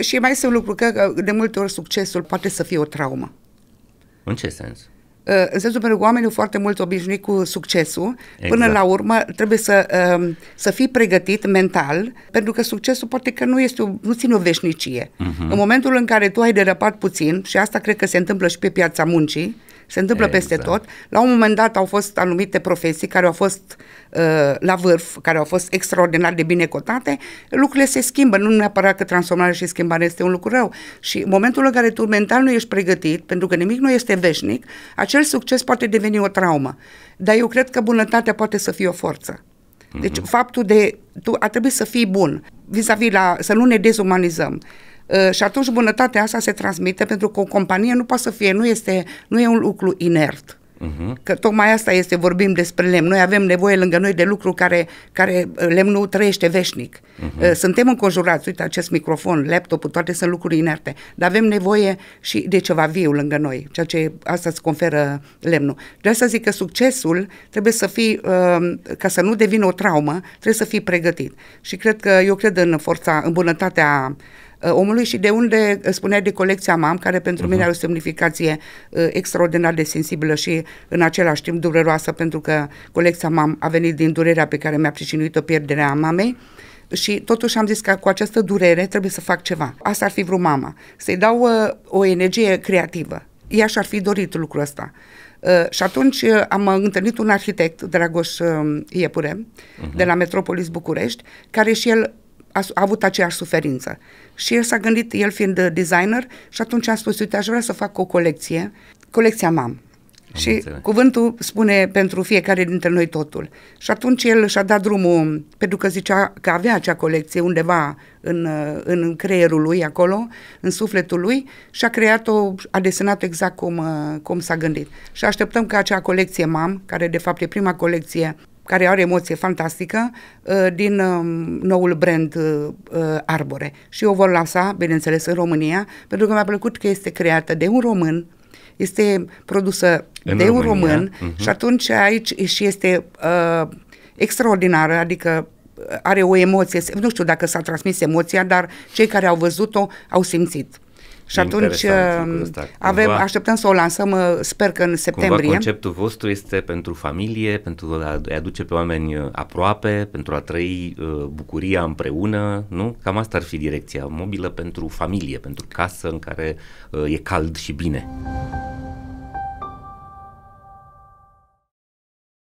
Și mai este un lucru, că de multe ori succesul poate să fie o traumă. În ce sens? Ă, în sensul pentru că oamenii foarte mult obișnuit cu succesul, exact. până la urmă trebuie să, ă, să fii pregătit mental, pentru că succesul poate că nu, este o, nu ține o veșnicie. Uh-huh. În momentul în care tu ai derăpat puțin, și asta cred că se întâmplă și pe piața muncii, se întâmplă exact. peste tot. La un moment dat au fost anumite profesii care au fost uh, la vârf, care au fost extraordinar de bine cotate, lucrurile se schimbă, nu neapărat că transformarea și schimbarea este un lucru rău. Și în momentul în care tu mental nu ești pregătit, pentru că nimic nu este veșnic, acel succes poate deveni o traumă. Dar eu cred că bunătatea poate să fie o forță. Deci mm-hmm. faptul de, tu a trebuit să fii bun, vis-a-vis la, să nu ne dezumanizăm. Ă, și atunci bunătatea asta se transmite pentru că o companie nu poate să fie, nu, este, nu e un lucru inert. Uh-huh. Că tocmai asta este, vorbim despre lemn. Noi avem nevoie lângă noi de lucru care, care ă, lemnul trăiește veșnic. Uh-huh. Suntem înconjurați, uite, acest microfon, laptopul, toate sunt lucruri inerte, dar avem nevoie și de ceva viu lângă noi, ceea ce asta îți conferă lemnul. De asta zic că succesul trebuie să fii, ca să nu devină o traumă, trebuie să fii pregătit. Și cred că, eu cred în forța, în bunătatea Uh, omului și de unde uh, spunea de colecția MAM, care pentru uh-huh. mine mhm. are o semnificație uh, extraordinar de sensibilă și în același timp dureroasă, pentru că colecția MAM a venit din durerea pe care mi-a pricinuit-o pierderea mamei. Și totuși am zis că cu această durere trebuie să fac ceva. Asta ar fi vreo mama. Să-i dau uh, o energie creativă. Ea și-ar fi dorit lucrul ăsta. Uh, și atunci uh, am uh, întâlnit un arhitect, Dragoș uh, Iepure, uh-huh. de la Metropolis București, care și el a, a avut aceeași suferință. Și el s-a gândit, el fiind uh, designer, și atunci a spus, uite, aș vrea să fac o colecție, colecția MAM. și înțeleg. cuvântul spune pentru fiecare dintre noi totul. Și atunci el și-a dat drumul, pentru că zicea că avea acea colecție undeva în, uh, în creierul lui, acolo, în sufletul lui, și a creat-o, a desenat exact cum, uh, cum s-a gândit. Și așteptăm ca acea colecție MAM, care de fapt e prima colecție care are emoție fantastică, uh, din um, noul brand uh, uh, Arbore. Și o vor lansa, bineînțeles, în România, pentru că mi-a plăcut că este creată de un român, este produsă în de România. un român uh-huh. și atunci aici și este uh, extraordinară, adică are o emoție, nu știu dacă s-a transmis emoția, dar cei care au văzut-o au simțit. Și atunci uh, avem, Cumva, așteptăm să o lansăm, uh, sper că în septembrie. Cumva conceptul vostru este pentru familie, pentru a aduce pe oameni uh, aproape, pentru a trăi bucuria împreună, nu? Cam asta ar fi direcția, mobilă pentru familie, pentru casă în care e cald și bine.